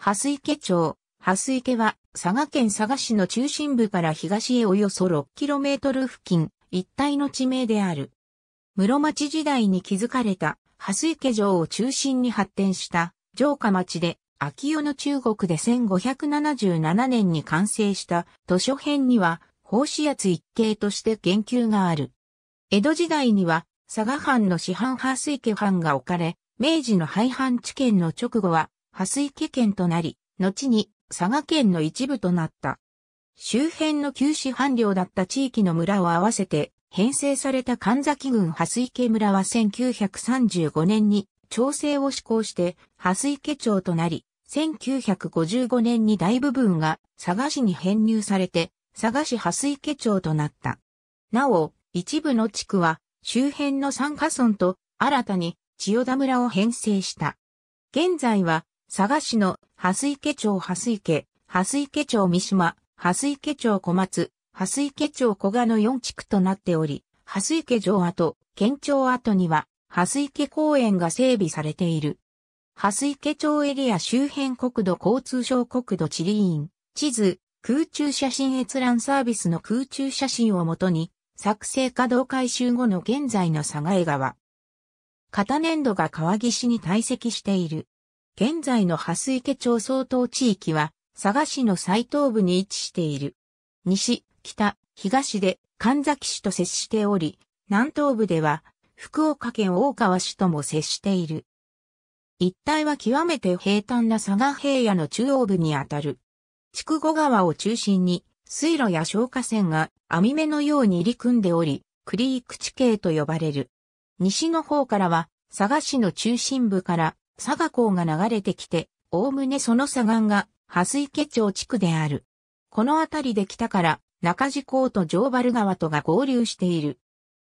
蓮池町、蓮池は佐賀県佐賀市の中心部から東へおよそ 6km 付近一帯の地名である。室町時代に築かれた蓮池城を中心に発展した城下町で、秋代の中国で1577年に完成した図書編には、法師圧一系として言及がある。江戸時代には佐賀藩の市販蓮池藩が置かれ、明治の廃藩置県の直後は蓮池県となり、後に佐賀県の一部となった。周辺の旧市藩領だった地域の村を合わせて、編成された神崎郡蓮池村は1935年に調整を施行して、蓮池町となり、1955年に大部分が佐賀市に編入されて、佐賀市蓮池町となった。なお、一部の地区は周辺の三河村と新たに千代田村を編成した。現在は佐賀市の蓮池町蓮池、蓮池町三島、蓮池町小松、蓮池町小賀の4地区となっており、蓮池城跡、県庁跡には、蓮池公園が整備されている。蓮池町エリア周辺国土交通省国土地理院、地図、空中写真閲覧サービスの空中写真をもとに、作成稼働改修後の現在の佐賀江川。片粘土が川岸に堆積している。現在の蓮池町相当地域は、佐賀市の最東部に位置している。西、北、東で神崎市と接しており、南東部では福岡県大川市とも接している。一帯は極めて平坦な佐賀平野の中央部にあたる。筑後川を中心に水路や消火線が網目のように入り組んでおり、クリーク地形と呼ばれる。西の方からは佐賀市の中心部から佐賀港が流れてきて、おおむねその左岸が、蓮池町地区である。この辺りで北から、中地港と上原川とが合流している。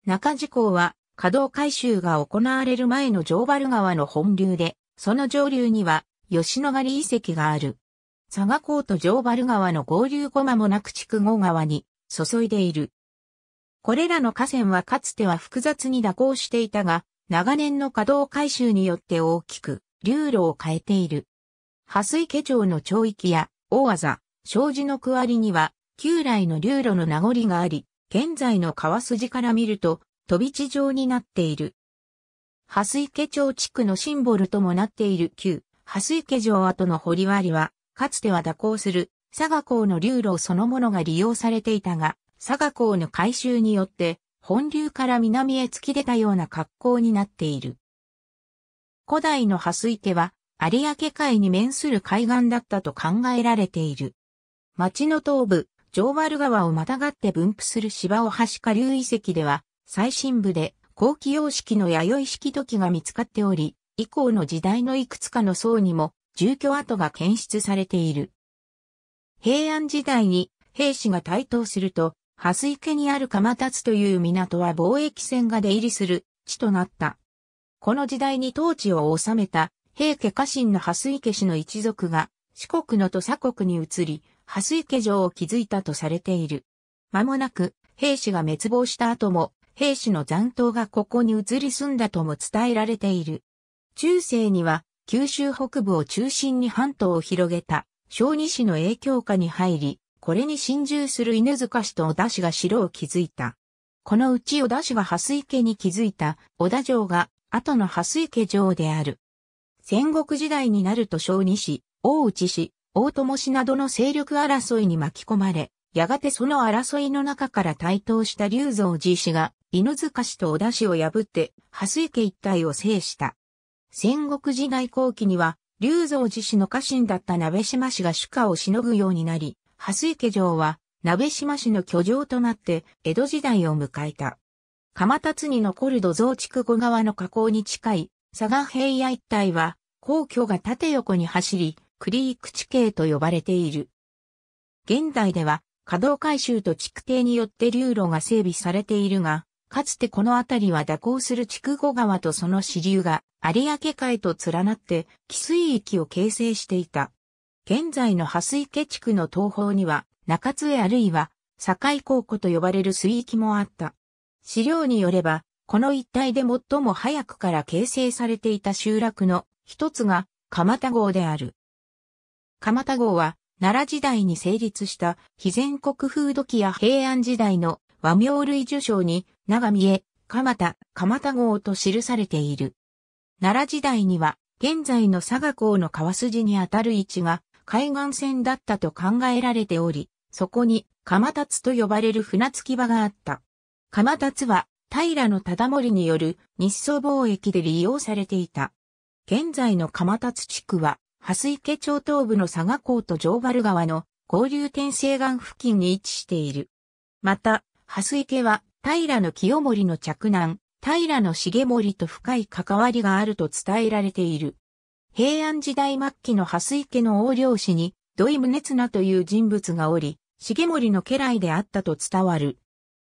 中地港は、稼働改修が行われる前の上原川の本流で、その上流には、吉野ヶ里遺跡がある。佐賀港と上原川の合流後間もなく筑後川に注いでいる。これらの河川はかつては複雑に蛇行していたが、長年の稼働改修によって大きく流路を変えている。破水家町の町域や大技、障子の区割りには旧来の流路の名残があり、現在の川筋から見ると飛び地状になっている。破水家町地区のシンボルともなっている旧破水家城跡の掘割りは、かつては蛇行する佐賀港の流路そのものが利用されていたが、佐賀港の改修によって本流から南へ突き出たような格好になっている。古代の蓮池は、有明海に面する海岸だったと考えられている。町の東部、上丸川をまたがって分布する芝尾橋下流遺跡では、最深部で後期様式の弥生式土器が見つかっており、以降の時代のいくつかの層にも住居跡が検出されている。平安時代に兵士が台頭すると、蓮池にある釜立という港は貿易船が出入りする地となった。この時代に統治を治めた平家家臣の蓮池氏の一族が四国の土佐国に移り、蓮池城を築いたとされている。間もなく、兵士が滅亡した後も、兵士の残党がここに移り住んだとも伝えられている。中世には、九州北部を中心に半島を広げた、小児市の影響下に入り、これに心中する犬塚氏と小田氏が城を築いた。このうち小田氏が蓮池に築いた小田城が後の蓮池城である。戦国時代になると小二氏、大内氏、大友氏などの勢力争いに巻き込まれ、やがてその争いの中から台頭した龍造寺氏が、犬塚氏と小田氏を破って、蓮池一帯を制した。戦国時代後期には、龍造寺氏の家臣だった鍋島氏が主家をしのぐようになり、蓮池城は、鍋島市の居城となって、江戸時代を迎えた。鎌立に残る土蔵区後川の河口に近い、佐賀平野一帯は、皇居が縦横に走り、クリーク地形と呼ばれている。現代では、稼働改修と築堤によって流路が整備されているが、かつてこの辺りは蛇行する筑後川とその支流が有明海と連なって、汽水域を形成していた。現在の蓮池地区の東方には、中津江あるいは、境高湖と呼ばれる水域もあった。資料によれば、この一帯で最も早くから形成されていた集落の一つが、蒲田郷である。蒲田郷は、奈良時代に成立した、非全国風土記や平安時代の和名類受賞に、長見え、蒲田、蒲田郷と記されている。奈良時代には、現在の佐賀港の川筋にあたる位置が海岸線だったと考えられており、そこに、鎌立と呼ばれる船着き場があった。鎌立は、平の忠盛による日ソ貿易で利用されていた。現在の鎌立地区は、蓮池町東部の佐賀港と城原川の交流点西岸付近に位置している。また、蓮池は平の清盛の着男、平の重盛と深い関わりがあると伝えられている。平安時代末期の蓮池の横領士に、土井宗綱という人物がおり、重盛の家来であったと伝わる。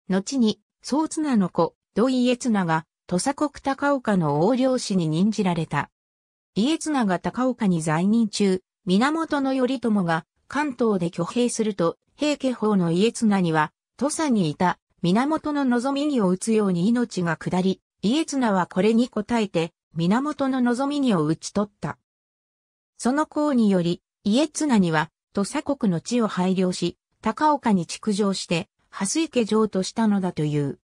後に、宗綱の子、土井家綱が、土佐国高岡の横領士に任じられた。家綱が高岡に在任中、源頼朝が関東で挙兵すると、平家法の家綱には、土佐にいた源の望みにを打つように命が下り、家綱はこれに応えて、源の望みにを討ち取った。その功により、家綱には、土佐国の地を配慮し、高岡に築城して、蓮池城としたのだという。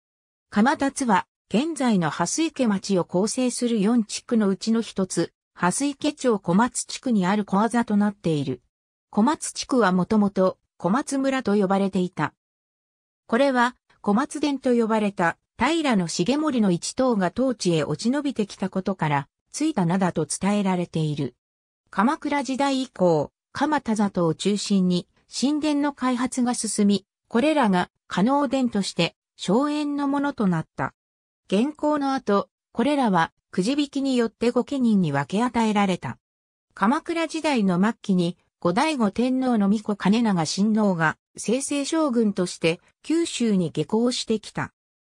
鎌達は、現在の蓮池町を構成する四地区のうちの一つ、蓮池町小松地区にある小技となっている。小松地区はもともと小松村と呼ばれていた。これは小松殿と呼ばれた平の重盛の一党が当地へ落ち延びてきたことから、ついた名だと伝えられている。鎌倉時代以降、鎌田里を中心に神殿の開発が進み、これらが可能殿として荘園のものとなった。現行の後、これらはくじ引きによって御家人に分け与えられた。鎌倉時代の末期に、後醍醐天皇の御子兼長親王が、清々将軍として九州に下校してきた。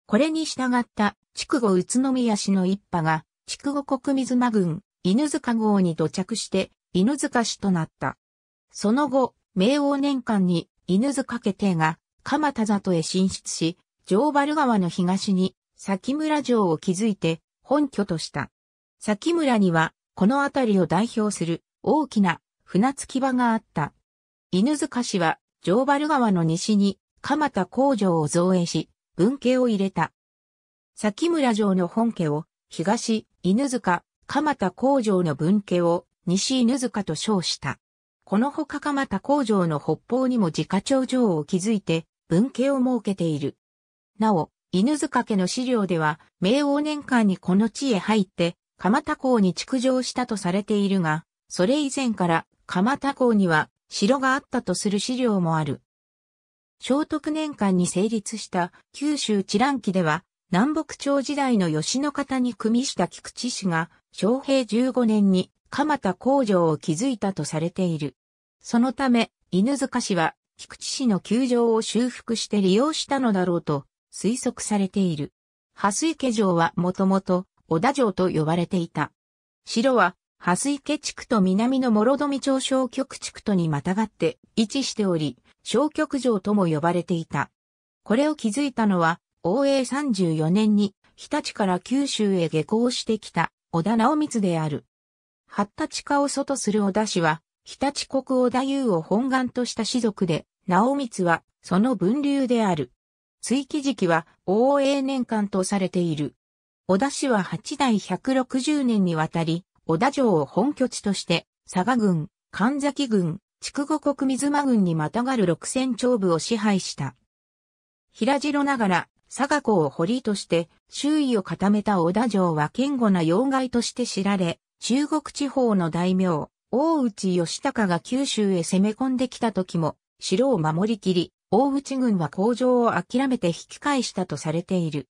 これに従った、筑後宇都宮市の一派が、筑後国水間郡、犬塚号に土着して、犬塚市となった。その後、明王年間に犬塚家邸が鎌田里へ進出し、城原川の東に崎村城を築いて本拠とした。崎村にはこの辺りを代表する大きな船着き場があった。犬塚市は城原川の西に鎌田工場を造営し、分家を入れた。崎村城の本家を東犬塚、蒲田工場の分家を西犬塚と称した。このほか蒲田工場の北方にも自家町城を築いて分家を設けている。なお、犬塚家の資料では、明王年間にこの地へ入って、蒲田港に築城したとされているが、それ以前から蒲田港には城があったとする資料もある。聖徳年間に成立した九州知覧記では、南北朝時代の吉野方に組した菊池氏が、昭平15年に鎌田工場を築いたとされている。そのため、犬塚氏は、菊池氏の球場を修復して利用したのだろうと推測されている。蓮池城はもともと小田城と呼ばれていた。城は、蓮池地区と南の諸富町小局地区とにまたがって位置しており、小極城とも呼ばれていた。これを築いたのは、応永34年に、日立から九州へ下校してきた、小田直光である。発達化を祖とする小田氏は、日立国小田優を本願とした士族で、直光は、その分流である。追記時期は、応永年間とされている。小田氏は8代160年にわたり、小田城を本拠地として、佐賀郡、神崎郡、筑後国水間軍にまたがる六千町部を支配した。平城ながら、佐賀港を堀として、周囲を固めた小田城は堅固な要害として知られ、中国地方の大名、大内義高が九州へ攻め込んできた時も、城を守りきり、大内軍は工場を諦めて引き返したとされている。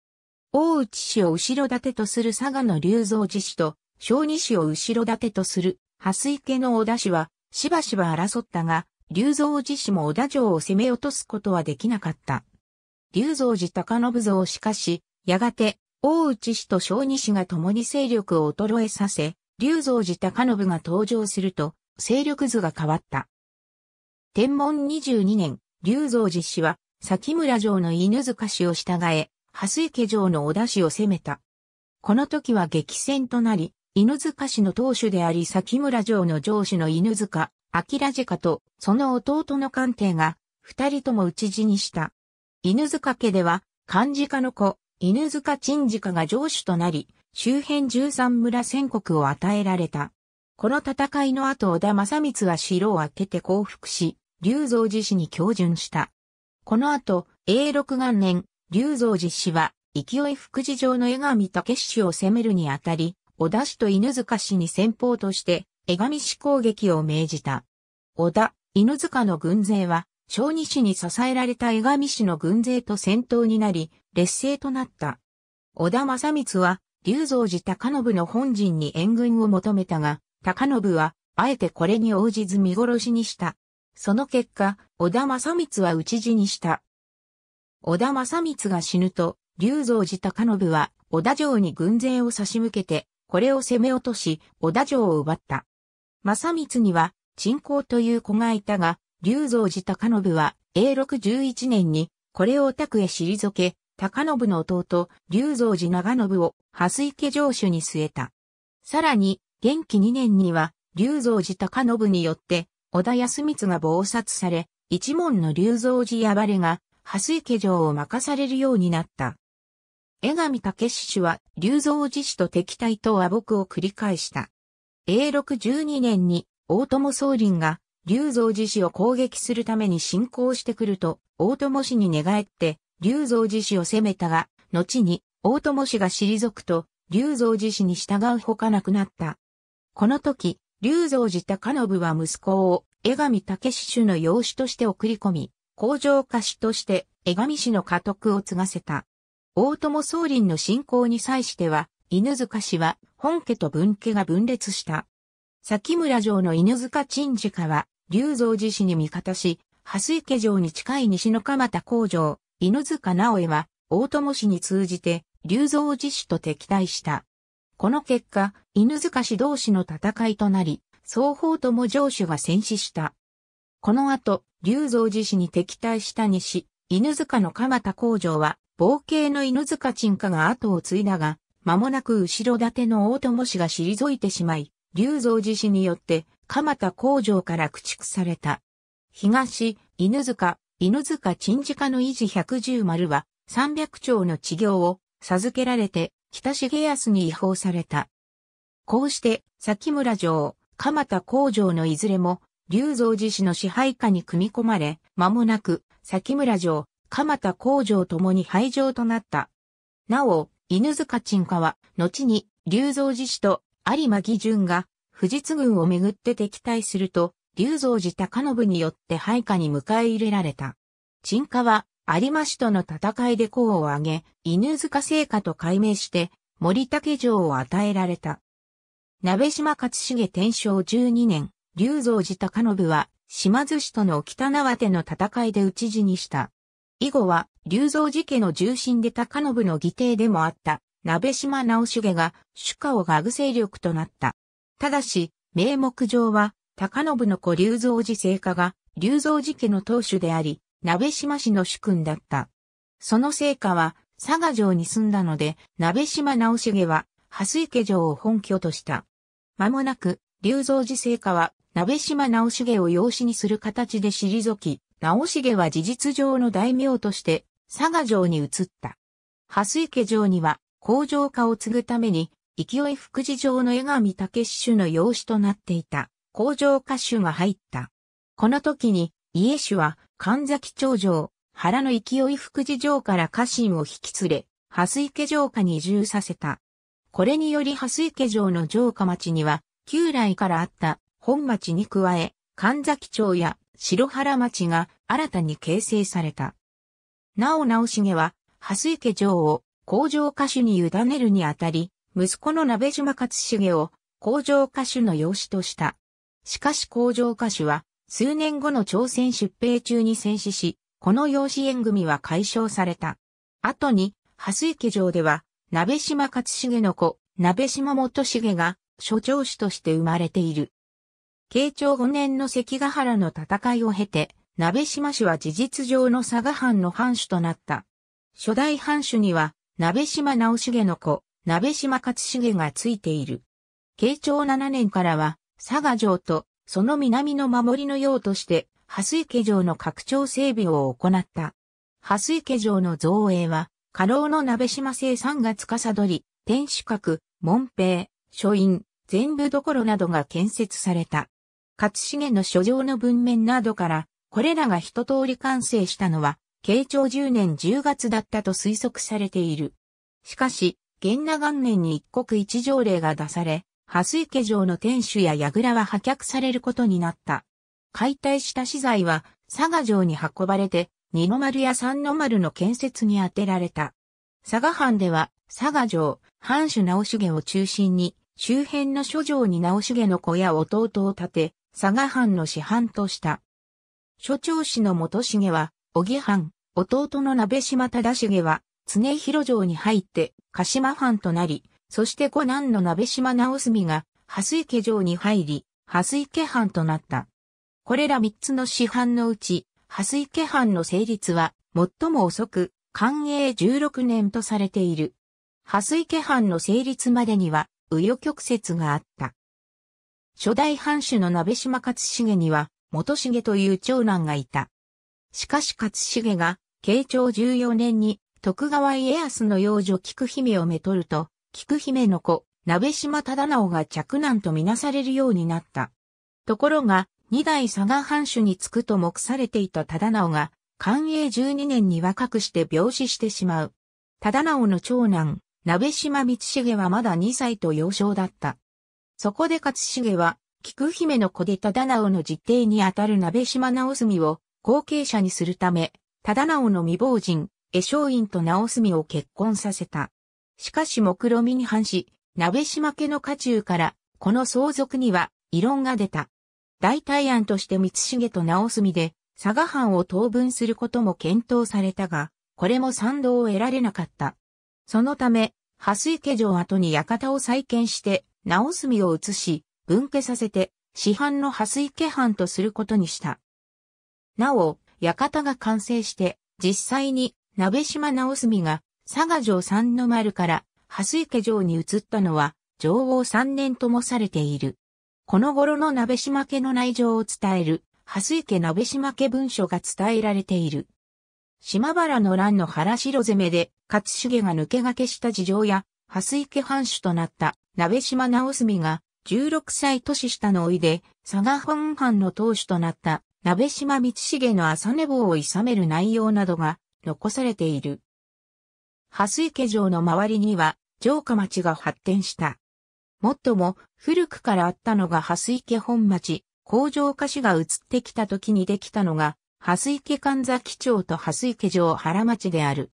大内氏を後ろ盾とする佐賀の龍造寺氏と、小二氏を後ろ盾とする、蓮池の小田氏は、しばしば争ったが、龍蔵寺氏も小田城を攻め落とすことはできなかった。龍蔵寺高信像しかし、やがて、大内氏と小二氏が共に勢力を衰えさせ、龍蔵寺高信が登場すると、勢力図が変わった。天文22年、龍蔵寺氏は、崎村城の犬塚氏を従え、蓮池城の小田氏を攻めた。この時は激戦となり、犬塚氏の当主であり崎村城の城主の犬塚、明治家とその弟の官邸が二人とも討ち死にした。犬塚家では漢字家の子、犬塚鎮治家が城主となり、周辺13村宣告を与えられた。この戦いの後小田正光は城を開けて降伏し、龍造寺氏に教順した。この後、永禄元年、龍造寺氏は、勢い福寺城の江上武氏を攻めるにあたり、織田氏と犬塚氏に先方として、江上氏攻撃を命じた。織田、犬塚の軍勢は、小二氏に支えられた江上氏の軍勢と戦闘になり、劣勢となった。織田正光は、龍造寺高信の本陣に援軍を求めたが、高信は、あえてこれに応じず見殺しにした。その結果、織田正光は討ち死にした。織田正光が死ぬと、龍造寺高信は、織田城に軍勢を差し向けて、これを攻め落とし、小田城を奪った。正光には、鎮光という子がいたが、龍造寺高信は、永禄11年に、これを宅へ退け、高信の弟、龍造寺長信を、蓮池城主に据えた。さらに、元気2年には、龍造寺高信によって、小田康光が暴殺され、一門の龍造寺暴れが、蓮池城を任されるようになった。江上武氏は、龍造寺氏と敵対と和睦を繰り返した。永禄12年に、大友宗林が、龍造寺氏を攻撃するために侵攻してくると、大友氏に寝返って、龍造寺氏を攻めたが、後に、大友氏が退くと、龍造寺氏に従うほかなくなった。この時、龍造寺高信は息子を、江上武氏の養子として送り込み、工場家氏として、江上氏の家督を継がせた。大友宗麟の信仰に際しては、犬塚氏は本家と分家が分裂した。崎村城の犬塚鎮守家は、龍造寺氏に味方し、蓮池城に近い西の蒲田工場、犬塚直江は、大友氏に通じて、龍造寺氏と敵対した。この結果、犬塚氏同士の戦いとなり、双方とも城主が戦死した。この後、龍造寺氏に敵対した西、犬塚の蒲田工場は、冒険の犬塚鎮家が後を継いだが、間もなく後ろ盾の大友氏が退いてしまい、龍造寺氏によって、鎌田工場から駆逐された。東、犬塚、犬塚鎮治家の維持百十丸は、三百0丁の治業を授けられて、北重康に違法された。こうして、崎村城、鎌田工場のいずれも、龍造寺氏の支配下に組み込まれ、間もなく、崎村城、鎌田工場ともに廃場となった。なお、犬塚鎮火は、後に、龍造寺氏と有馬義順が、富士津軍をめぐって敵対すると、龍造寺高信によって廃下に迎え入れられた。鎮火は、有馬氏との戦いで功を挙げ、犬塚聖火と改名して、森竹城を与えられた。鍋島勝重天正12年、龍造寺高信は、島津氏との北縄手の戦いで討ち死にした。以後は、龍造寺家の重臣で高信の義弟でもあった、鍋島直重が、主家をが具勢力となった。ただし、名目上は、高信の子龍造寺聖家が、龍造寺家の当主であり、鍋島氏の主君だった。その聖家は、佐賀城に住んだので、鍋島直重は、蓮池城を本拠とした。間もなく、龍造寺聖家は、鍋島直重を養子にする形で退き、直重は事実上の大名として佐賀城に移った。蓮池城には工場化を継ぐために、勢い福寺城の江上武主の養子となっていた工場化主が入った。この時に家主は神崎町城、原の勢い福寺城から家臣を引き連れ、蓮池城下に移住させた。これにより蓮池城の城下町には、旧来からあった本町に加え、神崎町や白原町が新たに形成された。なお直重は、蓮池城を工場歌手に委ねるにあたり、息子の鍋島勝重を工場歌手の養子とした。しかし工場歌手は、数年後の朝鮮出兵中に戦死し、この養子縁組は解消された。後に、蓮池城では、鍋島勝重の子、鍋島元重が、所長子として生まれている。慶長5年の関ヶ原の戦いを経て、鍋島氏は事実上の佐賀藩の藩主となった。初代藩主には、鍋島直重の子、鍋島勝重がついている。慶長7年からは、佐賀城と、その南の守りの用として、蓮池城の拡張整備を行った。蓮池城の造営は、家老の鍋島生産が司り、天守閣、門兵、書院、全部どころなどが建設された。勝重の書状の文面などから、これらが一通り完成したのは、慶長10年10月だったと推測されている。しかし、元那元年に一国一条令が出され、蓮池城の天守や櫓は破却されることになった。解体した資材は佐賀城に運ばれて、二の丸や三の丸の建設に充てられた。佐賀藩では、佐賀城、藩主直重を中心に、周辺の諸城に直重の子や弟を建て、佐賀藩の師範とした。所長氏の元重は、小木藩、弟の鍋島忠重は、常広城に入って、鹿島藩となり、そして五男の鍋島直澄が、蓮池城に入り、蓮池藩となった。これら三つの市藩のうち、蓮池藩の成立は、最も遅く、寛永16年とされている。蓮池藩の成立までには、右与曲折があった。初代藩主の鍋島勝重には、元重という長男がいた。しかし勝重が、慶長14年に、徳川家康の養女菊姫をめとると、菊姫の子、鍋島忠直が嫡男とみなされるようになった。ところが、二代佐賀藩主につくと目されていた忠直が、寛永12年に若くして病死してしまう。忠直の長男、鍋島光重はまだ2歳と幼少だった。そこで勝重は、菊姫の子で忠直の実弟にあたる鍋島直澄を後継者にするため、忠直の未亡人、江昌院と直澄を結婚させた。しかし目論見に反し、鍋島家の家中から、この相続には異論が出た。代替案として光重と直澄で、佐賀藩を当分することも検討されたが、これも賛同を得られなかった。そのため、蓮池城跡に館を再建して、直澄を移し、分家させて、市販の破水家藩とすることにした。なお、館が完成して、実際に、鍋島直澄が、佐賀城三の丸から、破水家城に移ったのは、上王三年ともされている。この頃の鍋島家の内情を伝える、破水家鍋島家文書が伝えられている。島原の乱の原城攻めで、勝重が抜け駆けした事情や、破水家藩主となった鍋島直澄が16歳年下の老いで佐賀本藩の当主となった鍋島道重の朝寝坊をいさめる内容などが残されている。蓮池城の周りには城下町が発展した。もっとも古くからあったのが蓮池本町、工場菓子が移ってきた時にできたのが蓮池神崎町と蓮池城原町である。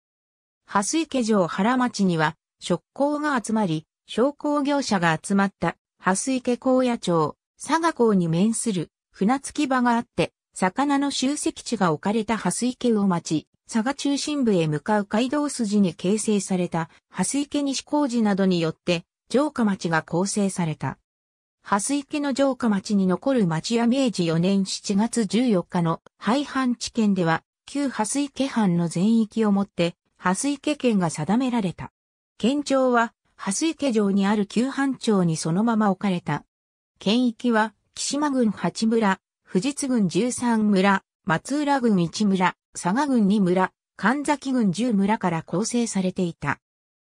蓮池城原町には、職工が集まり、商工業者が集まった、蓮池高野町、佐賀港に面する船着き場があって、魚の集積地が置かれた蓮池を待ち、佐賀中心部へ向かう街道筋に形成された蓮池西工事などによって城下町が構成された。蓮池の城下町に残る町や明治4年7月14日の廃藩地県では、旧蓮池藩の全域をもって、蓮池県が定められた。県庁は蓮池城にある旧藩町にそのまま置かれた。県域は、木島郡八村、富士津郡十三村、松浦郡一村、佐賀郡二村、神崎郡十村から構成されていた。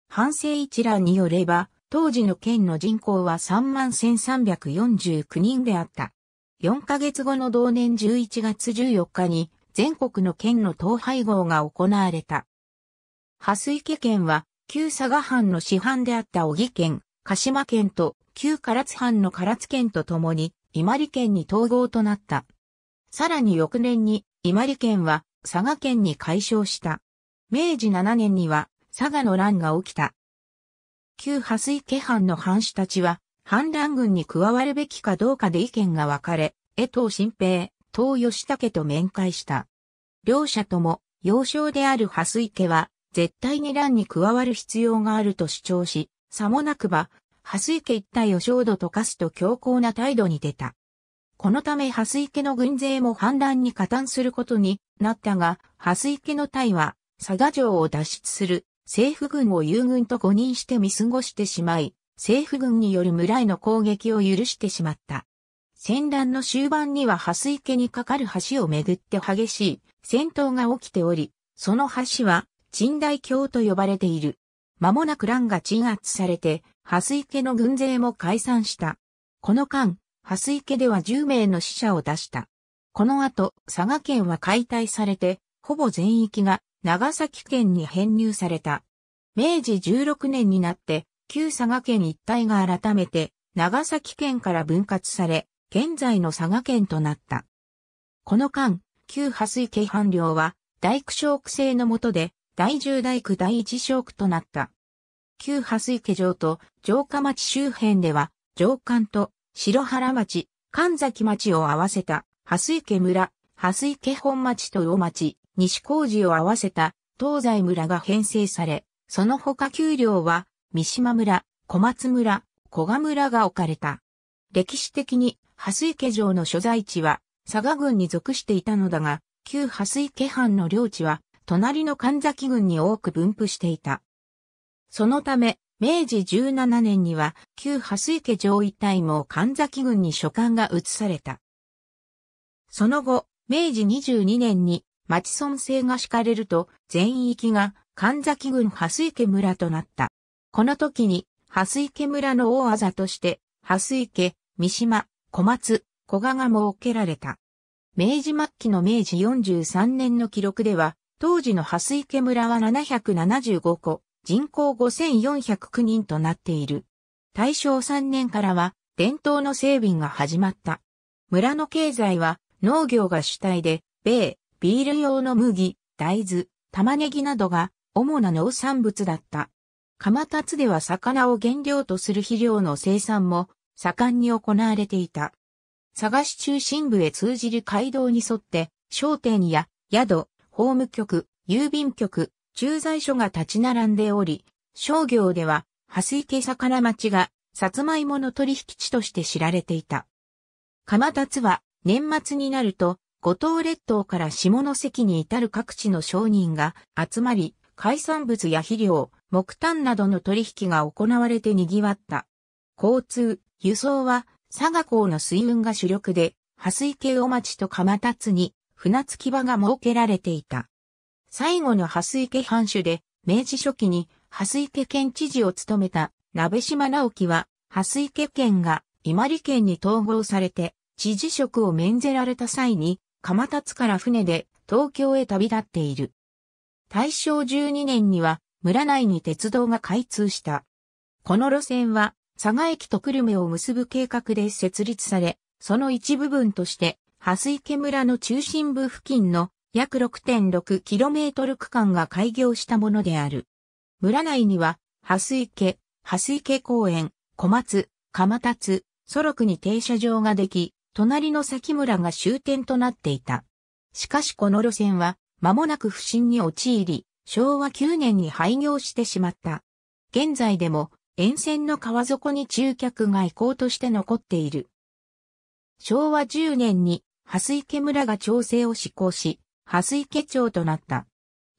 藩政一覧によれば、当時の県の人口は31,349人であった。4ヶ月後の同年11月14日に全国の県の統廃合が行われた。蓮池県は旧佐賀藩の市藩であった小木県、鹿島県と旧唐津藩の唐津県とともに、伊万里県に統合となった。さらに翌年に、伊万里県は佐賀県に解消した。明治7年には佐賀の乱が起きた。旧蓮水家藩の藩主たちは、反乱軍に加わるべきかどうかで意見が分かれ、江藤新平、東吉武と面会した。両者とも、幼少である蓮池は、絶対に乱に加わる必要があると主張し、さもなくば、蓮池一帯を焦土と化すと強硬な態度に出た。このため蓮池の軍勢も反乱に加担することになったが、蓮池の隊は、佐賀城を脱出する政府軍を友軍と誤認して見過ごしてしまい、政府軍による村への攻撃を許してしまった。戦乱の終盤には蓮池に架かる橋をめぐって激しい戦闘が起きており、その橋は陳大教と呼ばれている。間もなく乱が鎮圧されて、蓮池の軍勢も解散した。この間、蓮池では10名の死者を出した。この後、佐賀県は解体されて、ほぼ全域が長崎県に編入された。明治16年になって、旧佐賀県一帯が改めて、長崎県から分割され、現在の佐賀県となった。この間、旧蓮池藩領は、大工小区制のもとで、第10大区第1小区となった。旧蓮池城と城下町周辺では、城間と白原町、神崎町を合わせた、蓮池村、蓮池本町と魚町、西工事を合わせた、東西村が編成され、その他給料は、三島村、小松村、古賀村が置かれた。歴史的に、蓮池城の所在地は、佐賀郡に属していたのだが、旧蓮池藩の領地は、隣の神崎郡に多く分布していた。そのため、明治17年には旧蓮池上一帯も神崎郡に所管が移された。その後、明治22年に町村制が敷かれると全域が神崎郡蓮池村となった。この時に、蓮池村の大技として、蓮池、三島、小松、小賀が設けられた。明治末期の明治43年の記録では、当時の蓮池村は775戸、人口5409人となっている。大正3年からは伝統の整備が始まった。村の経済は農業が主体で、米、ビール用の麦、大豆、玉ねぎなどが主な農産物だった。鎌達では魚を原料とする肥料の生産も盛んに行われていた。佐賀市中心部へ通じる街道に沿って商店や宿、法務局、郵便局、駐在所が立ち並んでおり、商業では、蓮池魚町が、さつまいもの取引地として知られていた。鎌立は、年末になると、五島列島から下関に至る各地の商人が集まり、海産物や肥料、木炭などの取引が行われて賑わった。交通、輸送は、佐賀港の水運が主力で、蓮池大町と鎌立に船着き場が設けられていた。最後の蓮池藩主で、明治初期に蓮池県知事を務めた鍋島直樹は、蓮池県が伊万里県に統合されて、知事職を免ぜられた際に、鎌立から船で東京へ旅立っている。大正12年には村内に鉄道が開通した。この路線は佐賀駅と久留米を結ぶ計画で設立され、その一部分として蓮池村の中心部付近の約 6.6km 区間が開業したものである。村内には、蓮池、蓮池公園、小松、蒲達、ソロクに停車場ができ、隣の崎村が終点となっていた。しかしこの路線は、間もなく不振に陥り、昭和9年に廃業してしまった。現在でも、沿線の川底に中客がこうとして残っている。昭和10年に蓮池村が調整を施行し、蓮池町となった。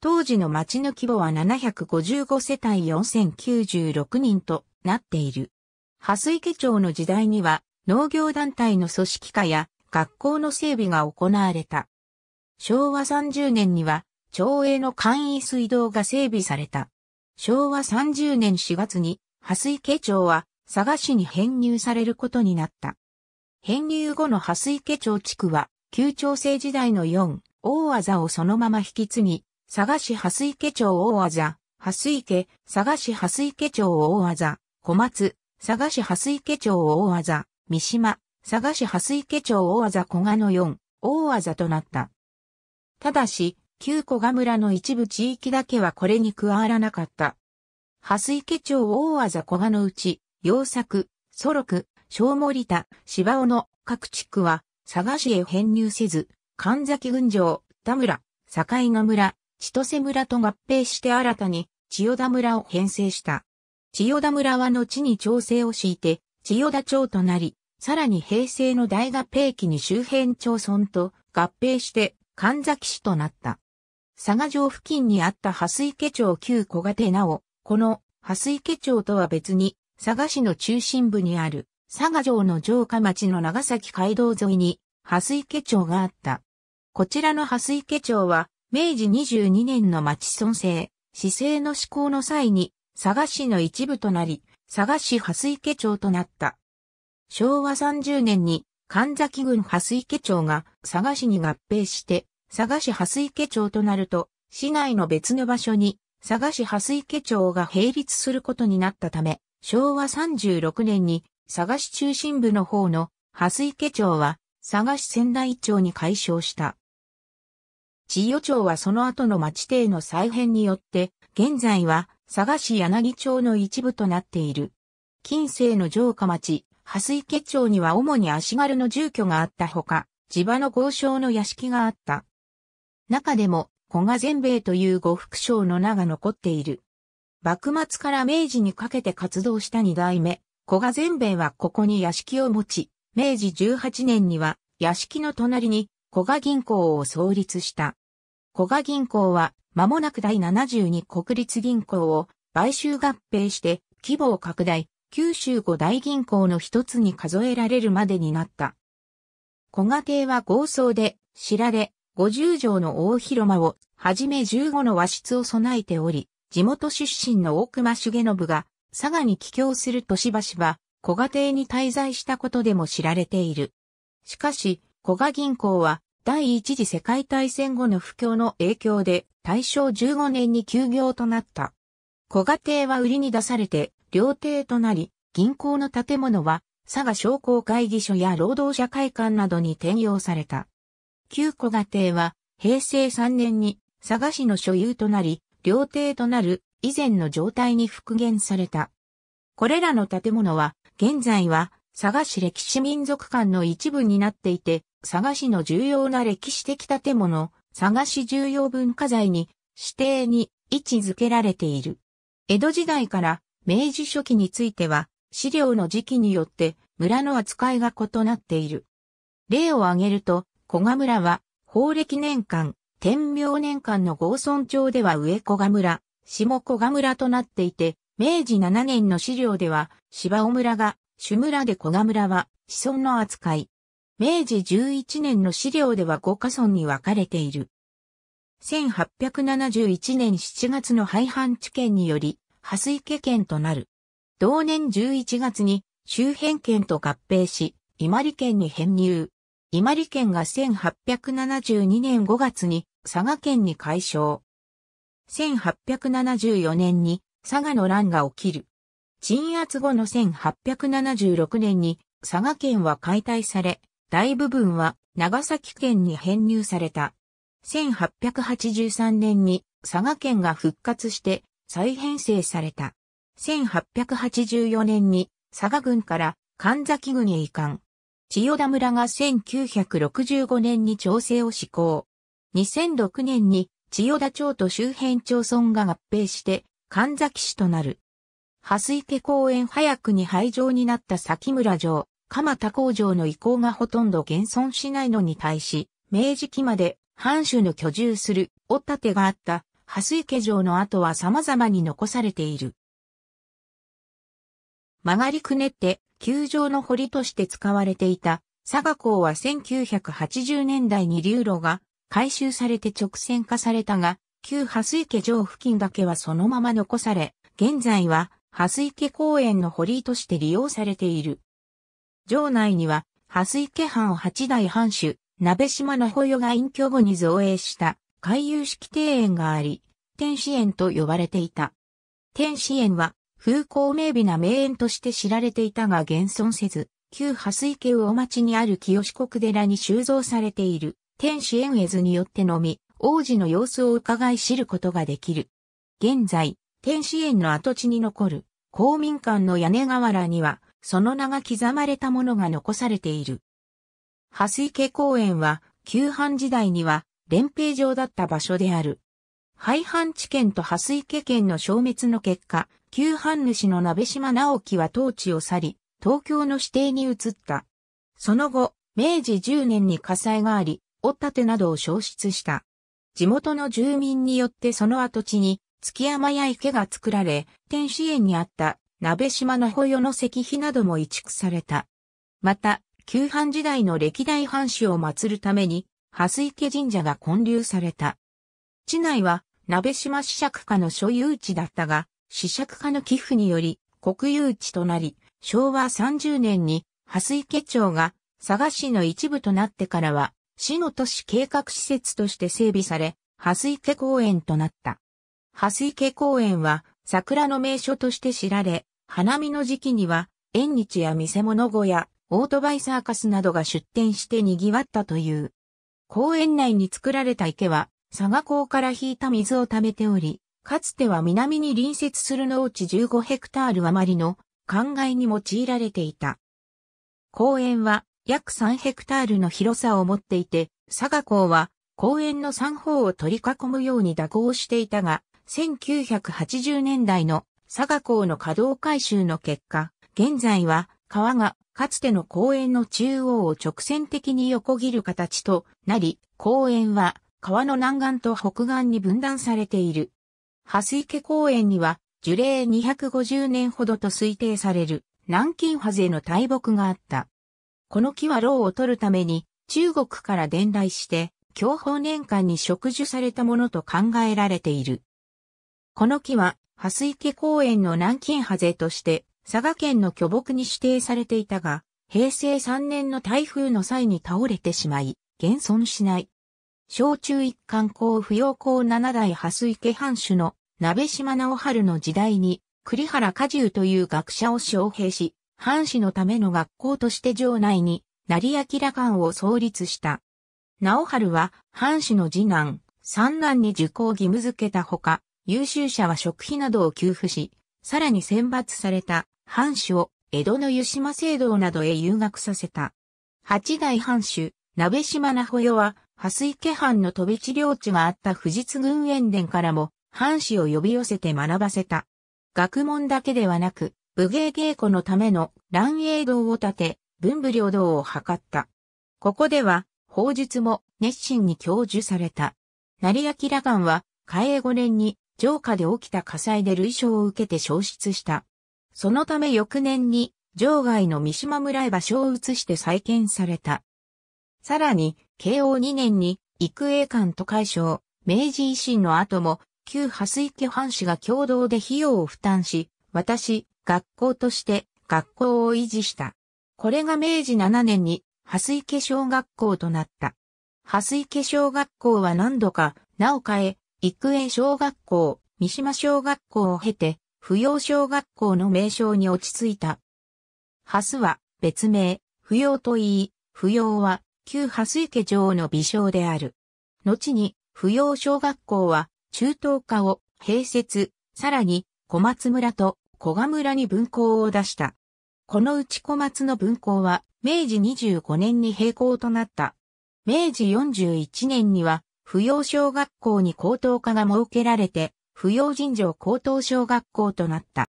当時の町の規模は755世帯4096人となっている。蓮池町の時代には農業団体の組織化や学校の整備が行われた。昭和30年には町営の簡易水道が整備された。昭和30年4月に、蓮池町は佐賀市に編入されることになった。編入後の蓮池町地区は、旧町制時代の4、大技をそのまま引き継ぎ、佐賀市蓮池町大技、蓮池、佐賀市蓮池町大技、小松、佐賀市蓮池町大技、三島、佐賀市蓮池町大技小賀の4、大技となった。ただし、旧小賀村の一部地域だけはこれに加わらなかった。蓮池町大技小賀のうち、洋作、ソロク、小森田、芝尾の各地区は、佐賀市へ編入せず、神崎郡城、田村、境賀村、千歳村と合併して新たに、千代田村を編成した。千代田村は後に調整を敷いて、千代田町となり、さらに平成の大合併期に周辺町村と合併して神崎市となった。佐賀城付近にあった蓮池町旧小賀手なお、この蓮池町とは別に佐賀市の中心部にある佐賀城の城下町の長崎街道沿いに、蓮池町があった。こちらの蓮池町は、明治22年の町村制、市政の施行の際に、佐賀市の一部となり、佐賀市蓮池町となった。昭和30年に、神崎郡蓮池町が佐賀市に合併して、佐賀市蓮池町となると、市内の別の場所に、佐賀市蓮池町が並立することになったため、昭和36年に佐賀市中心部の方の蓮池町は佐賀市仙台町に改称した。千代町はその後の町邸の再編によって、現在は佐賀市柳町の一部となっている。近世の城下町、蓮池町には主に足軽の住居があったほか、地場の豪商の屋敷があった。中でも、古賀全米という呉服商の名が残っている。幕末から明治にかけて活動した二代目、古賀全米はここに屋敷を持ち、明治18年には屋敷の隣に古賀銀行を創立した。古賀銀行は間もなく第72国立銀行を買収合併して規模を拡大、九州五大銀行の一つに数えられるまでになった。古賀邸は豪壮で知られ、50条の大広間をはじめ15の和室を備えており、地元出身の大隈重信が佐賀に帰郷する年橋は、小賀邸に滞在したことでも知られている。しかし、小賀銀行は、第一次世界大戦後の不況の影響で、大正15年に休業となった。小賀邸は売りに出されて、料亭となり、銀行の建物は、佐賀商工会議所や労働者会館などに転用された。旧小賀邸は、平成3年に佐賀市の所有となり、料亭となる以前の状態に復元された。これらの建物は、現在は佐賀市歴史民族館の一部になっていて、佐賀市の重要な歴史的建物、佐賀市重要文化財に指定に位置づけられている。江戸時代から明治初期については、資料の時期によって村の扱いが異なっている。例を挙げると、古賀村は、法暦年間、天明年間の合村町では上古賀村、下小賀村となっていて、明治7年の資料では、芝尾村が、主村で小賀村は、子孫の扱い。明治11年の資料では五家村に分かれている。1871年7月の廃藩置県により、蓮池県となる。同年11月に周辺県と合併し、伊万里県に編入。伊万里県が1872年5月に佐賀県に解消。1874年に佐賀の乱が起きる。鎮圧後の1876年に佐賀県は解体され、大部分は長崎県に編入された。1883年に佐賀県が復活して再編成された。1884年に佐賀郡から神崎郡へ移管。千代田村が1965年に調整を施行。2006年に千代田町と周辺町村が合併して、神崎市となる。蓮池公園早くに廃城になった崎村城、鎌田工場の遺構がほとんど現存しないのに対し、明治期まで藩主の居住するお立てがあった蓮池城の跡は様々に残されている。曲がりくねって、球場の堀として使われていた佐賀港は1980年代に流路が回収されて直線化されたが、旧蓮池城付近だけはそのまま残され、現在は蓮池公園の堀として利用されている。城内には、蓮池藩八代藩主、鍋島の保与が隠居後に造営した回遊式庭園があり、天使園と呼ばれていた。天使園は風光明媚な名園として知られていたが現存せず、旧蓮池魚町にある清志国寺に収蔵されている天使エンエズによってのみ、王子の様子を伺い知ることができる。現在、天使園の跡地に残る公民館の屋根瓦には、その名が刻まれたものが残されている。蓮池公園は、旧藩時代には、連兵場だった場所である。廃藩地県と蓮池県の消滅の結果、旧藩主の鍋島直樹は当地を去り、東京の指定に移った。その後、明治10年に火災があり、おったてなどを消失した。地元の住民によってその跡地に、月山や池が作られ、天使園にあった鍋島の保養の石碑なども移築された。また、旧藩時代の歴代藩主を祀るために、蓮池神社が建立された。地内は、鍋島市釈家の所有地だったが、市釈家の寄付により、国有地となり、昭和30年に、蓮池町が佐賀市の一部となってからは、市の都市計画施設として整備され、蓮池公園となった。蓮池公園は桜の名所として知られ、花見の時期には縁日や見せ物小屋、オートバイサーカスなどが出店して賑わったという。公園内に作られた池は佐賀港から引いた水を溜めており、かつては南に隣接する農地15ヘクタール余りの灌漑に用いられていた。公園は約3ヘクタールの広さを持っていて、佐賀港は公園の三方を取り囲むように蛇行していたが、1980年代の佐賀港の稼働改修の結果、現在は川がかつての公園の中央を直線的に横切る形となり、公園は川の南岸と北岸に分断されている。蓮池公園には樹齢250年ほどと推定される南京ハゼの大木があった。この木は牢を取るために中国から伝来して享保年間に植樹されたものと考えられている。この木は、蓮池公園の南京ハゼとして佐賀県の巨木に指定されていたが、平成3年の台風の際に倒れてしまい、現存しない。小中一貫校不要校七代蓮池藩主の鍋島直春の時代に、栗原果樹という学者を招聘し、藩士のための学校として城内に、成明館を創立した。直春は、藩士の次男、三男に受講義務付けたほか、優秀者は食費などを給付し、さらに選抜された藩主を江戸の湯島聖堂などへ遊学させた。八代藩主、鍋島名保代は、蓮池藩の飛び地領地があった富士津軍園田からも、藩士を呼び寄せて学ばせた。学問だけではなく、武芸稽古のための乱営堂を建て、文武両道を図った。ここでは、法術も熱心に教授された。成明羅漢は、嘉永5年に、城下で起きた火災で類傷を受けて消失した。そのため翌年に、城外の三島村へ場所を移して再建された。さらに、慶応2年に、育英館と解消、明治維新の後も、旧蓮池藩士が共同で費用を負担し、私、学校として学校を維持した。これが明治7年に、蓮池小学校となった。蓮池小学校は何度か、名を変え、育英小学校、三島小学校を経て、扶養小学校の名称に落ち着いた。蓮は別名、扶養と言い、扶養は旧蓮池城の微笑である。後に、扶養小学校は中等科を併設、さらに小松村と小賀村に分校を出した。このうち小松の分校は、明治25年に閉校となった。明治41年には、扶養小学校に高等科が設けられて、扶養尋常高等小学校となった。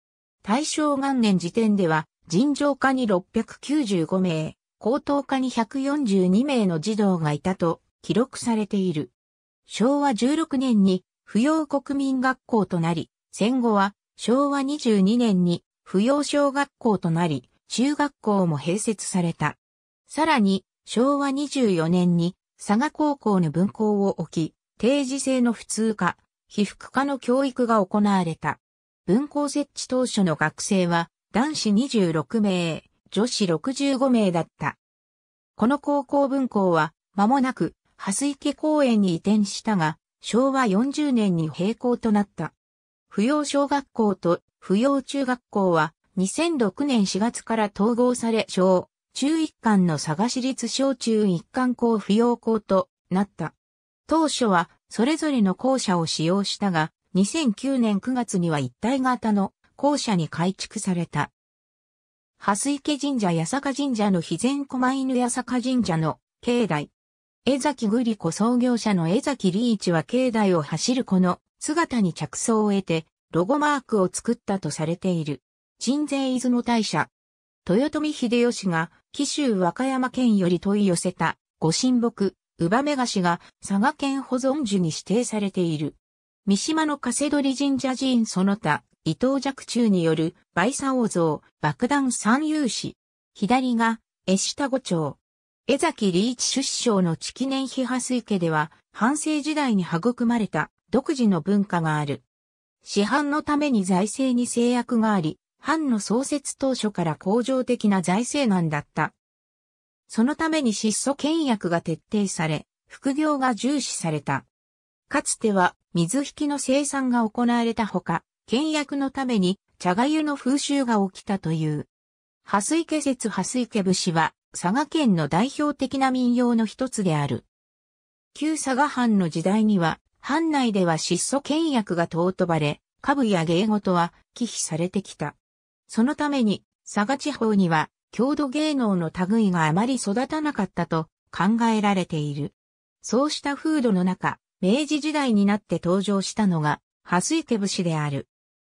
大正元年時点では、尋常科に695名、高等科に142名の児童がいたと記録されている。昭和16年に扶養国民学校となり、戦後は昭和22年に扶養小学校となり、中学校も併設された。さらに、昭和24年に佐賀高校の分校を置き、定時制の普通科、被服科の教育が行われた。分校設置当初の学生は男子26名、女子65名だった。この高校分校は間もなく、蓮池公園に移転したが、昭和40年に閉校となった。扶養小学校と扶養中学校は2006年4月から統合され小、中一貫の佐賀市立小中一貫校扶養校となった。当初はそれぞれの校舎を使用したが、2009年9月には一体型の校舎に改築された。蓮池神社八坂神社の肥前狛犬八坂神社の境内。江崎グリコ創業者の江崎隆一は境内を走るこの姿に着想を得て、ロゴマークを作ったとされている。鎮西出雲大社。豊臣秀吉が紀州和歌山県より問い寄せた御神木、ウバメガシが佐賀県保存樹に指定されている。三島の加取鳥神社寺院その他、伊藤若冲による倍差王像、爆弾三遊士。左が、江下五町。江崎利一出生の地記念碑破水家では、半世時代に育まれた独自の文化がある。市販のために財政に制約があり、藩の創設当初から恒常的な財政難だった。そのために質素倹約が徹底され、副業が重視された。かつては水引の生産が行われたほか、倹約のために茶がゆの風習が起きたという。蓮池節蓮池節は佐賀県の代表的な民謡の一つである。旧佐賀藩の時代には藩内では質素倹約が尊ばれ、歌部や芸事は忌避されてきた。そのために、佐賀地方には、郷土芸能の類があまり育たなかったと考えられている。そうした風土の中、明治時代になって登場したのが、蓮池武士である。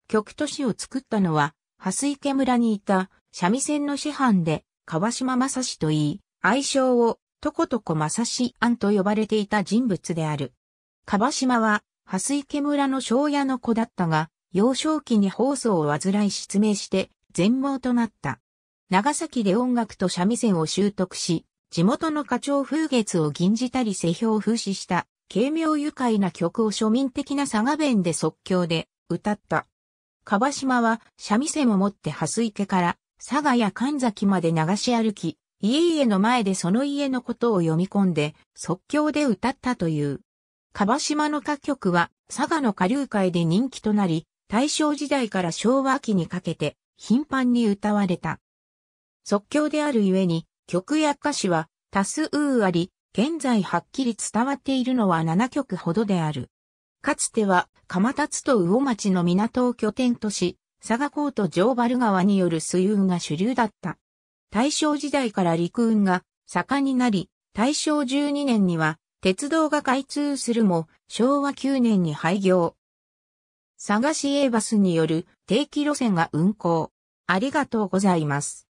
極都市を作ったのは、蓮池村にいた三味線の師範で、川島正史といい、愛称を、とことこ正史庵と呼ばれていた人物である。樺島は、蓮池村の庄屋の子だったが、幼少期に放送を患い失明して全盲となった。長崎で音楽と三味線を習得し、地元の花鳥風月を吟じたり世評風刺した、軽妙愉快な曲を庶民的な佐賀弁で即興で歌った。樺島は三味線を持って蓮池から佐賀や神崎まで流し歩き、家々の前でその家のことを読み込んで即興で歌ったという。樺島の歌曲は佐賀の下流会で人気となり、大正時代から昭和期にかけて頻繁に歌われた。即興であるゆえに曲や歌詞は多数あり、現在はっきり伝わっているのは7曲ほどである。かつては、田立と魚町の港を拠点とし、佐賀港と城原川による水運が主流だった。大正時代から陸運が盛んになり、大正12年には鉄道が開通するも、昭和9年に廃業。佐賀市営バスによる定期路線が運行。ありがとうございます。